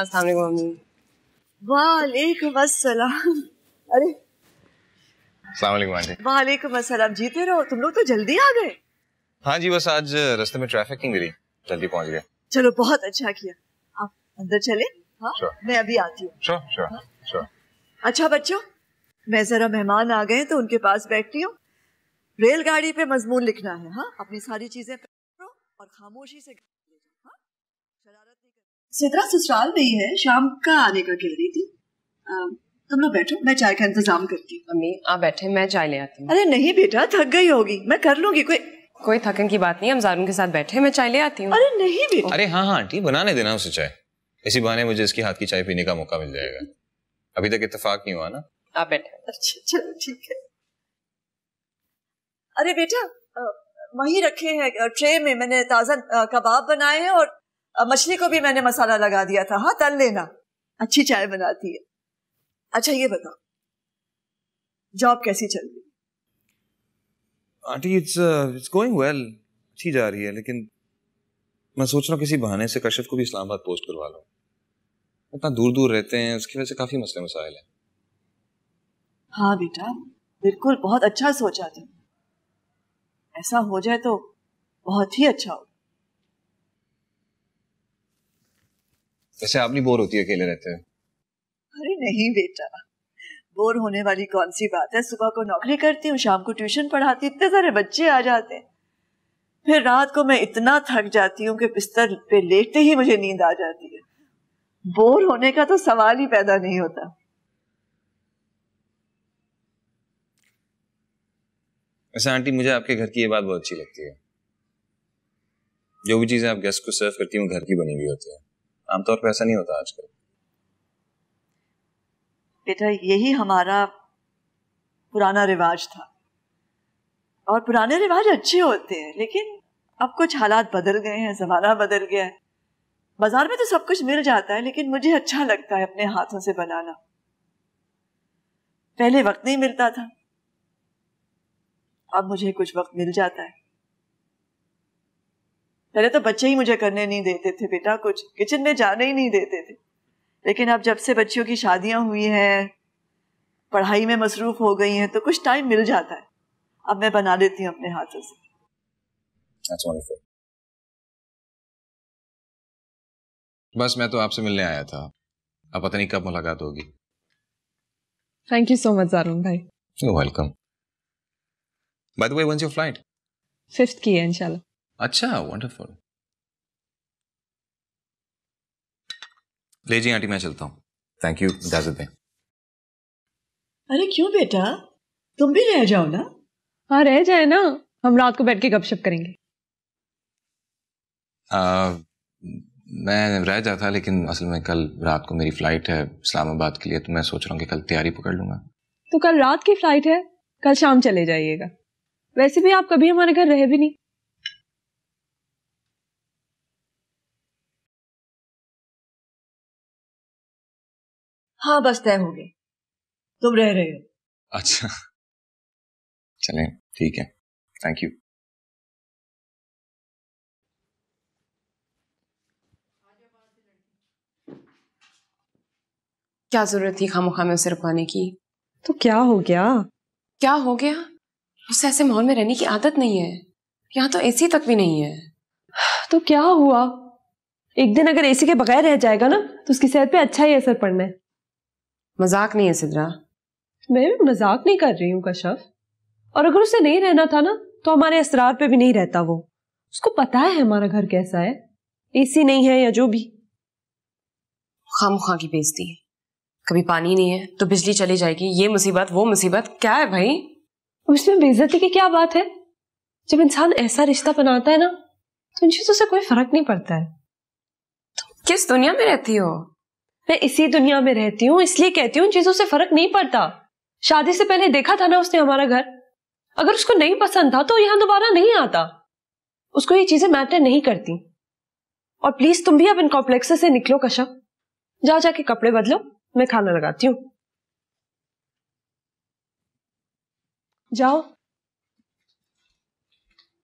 अस्सलाम वालेकुम वालेकुम अस्सलाम अरे वालेकुम अस्सलाम जीते रहो तुम लोग तो जल्दी आ गए हाँ जी बस आज रास्ते में ट्रैफिक नहीं मिली जल्दी पहुँच गए चलो बहुत अच्छा किया आप अंदर चले हाँ sure. मैं अभी आती हूँ sure, sure, हाँ। sure. अच्छा बच्चों मैं जरा मेहमान आ गए तो उनके पास बैठती हूँ रेलगाड़ी पे मजमून लिखना है हाँ अपनी सारी चीजें और खामोशी से सिद्रा ससुराल में ही है शाम का आने का कह रही थी तुम लोग बैठो मैं चाय का इंतजाम करती हूँ अम्मी आप बैठे मैं चाय ले आती हूँ अरे नहीं बेटा थक गई होगी मैं कर लूंगी कोई कोई थकन की बात नहीं हम जारून के साथ बैठे मैं चाय ले आती हूँ अरे नहीं बेटा अरे हाँ हाँ आंटी बनाने देना उसे चाय इसी बहाने मुझे इसकी हाथ की चाय पीने का मौका मिल जाएगा अभी तक इतफाक नहीं हुआ ना आप बैठे अच्छा चलो ठीक है अरे बेटा वही रखे हैं ट्रे में मैंने ताजा कबाब बनाए हैं और मछली को भी मैंने मसाला लगा दिया था हाँ तल लेना अच्छी चाय बनाती है अच्छा ये बताओ जॉब कैसी चल रही aunty it's it's going well अच्छी जा रही है लेकिन मैं सोच रहा हूँ किसी बहाने से कशफ को भी इस्लामाबाद पोस्ट करवा लो इतना दूर दूर रहते हैं उसकी वजह से काफ़ी मसले मसाइल हैं हाँ बेटा बिल्कुल बहुत अच्छा सोचा था ऐसा हो जाए तो बहुत ही अच्छा होगा वैसे आप नहीं बोर होती है अकेले रहते हैं अरे नहीं बेटा बोर होने वाली कौन सी बात है सुबह को नौकरी करती हूँ शाम को ट्यूशन पढ़ाती इतने सारे बच्चे आ जाते हैं फिर रात को मैं इतना थक जाती हूँ कि बिस्तर पे लेटते ही मुझे नींद आ जाती है बोर होने का तो सवाल ही पैदा नहीं होता वैसे आंटी मुझे आपके घर की ये बात बहुत अच्छी लगती है जो भी चीजें आप गेस्ट को सर्व करती हूँ घर की बनी हुई होती है आमतौर पर ऐसा नहीं होता आजकल बेटा यही हमारा पुराना रिवाज था और पुराने रिवाज अच्छे होते हैं लेकिन अब कुछ हालात बदल गए हैं जमाना बदल गया है बाजार में तो सब कुछ मिल जाता है लेकिन मुझे अच्छा लगता है अपने हाथों से बनाना पहले वक्त नहीं मिलता था अब मुझे कुछ वक्त मिल जाता है पहले तो बच्चे ही मुझे करने नहीं देते थे बेटा कुछ किचन में जाने ही नहीं देते थे लेकिन अब जब से बच्चियों की शादियां हुई हैं पढ़ाई में मसरूफ हो गई हैं तो कुछ टाइम मिल जाता है अब मैं बना लेती हूँ अपने हाथों से बस मैं तो आपसे मिलने आया था अब पता नहीं कब मुलाकात होगी thank you so much Arun भाई you welcome by the way when is your flight fifth की है इंशाल्लाह अच्छा वंडरफुल ले जी आंटी मैं चलता हूँ थैंक यू इजाजत दें अरे क्यों बेटा तुम भी रह जाओ ना हाँ रह जाए ना हम रात को बैठ के गपशप करेंगे आ, मैं रह जाता लेकिन असल में कल रात को मेरी फ्लाइट है इस्लामाबाद के लिए तो मैं सोच रहा हूँ कि कल तैयारी पकड़ लूंगा तो कल रात की फ्लाइट है कल शाम चले जाइएगा वैसे भी आप कभी हमारे घर रहे भी नहीं हाँ बस तय हो गए तुम रह रहे हो अच्छा चलें ठीक है थैंक यू क्या जरूरत थी खामोखा में उसे रुकवाने की तो क्या हो गया क्या हो गया उसे ऐसे माहौल में रहने की आदत नहीं है यहाँ तो एसी तक भी नहीं है तो क्या हुआ एक दिन अगर एसी के बगैर रह जाएगा ना तो उसकी सेहत पे अच्छा ही असर पड़ना है मजाक नहीं है सिद्रा मैं भी मजाक नहीं कर रही हूँ कशफ और अगर उसे नहीं रहना था ना तो हमारे असरार पे भी नहीं रहता वो उसको पता है हमारा घर कैसा है एसी नहीं है या जो भी खाम खा की बेचती है कभी पानी नहीं है तो बिजली चली जाएगी ये मुसीबत वो मुसीबत क्या है भाई उसमें बेजती की क्या बात है जब इंसान ऐसा रिश्ता बनाता है ना तो इन चीजों से कोई फर्क नहीं पड़ता है तुम किस दुनिया में रहती हो मैं इसी दुनिया में रहती हूँ इसलिए कहती हूँ चीजों से फर्क नहीं पड़ता शादी से पहले देखा था ना उसने हमारा घर अगर उसको नहीं पसंद था तो यहां दोबारा नहीं आता उसको ये चीजें मैटर नहीं करती और प्लीज तुम भी अब इन कॉम्प्लेक्स से निकलो कशा जा जाके कपड़े बदलो मैं खाना लगाती हूं जाओ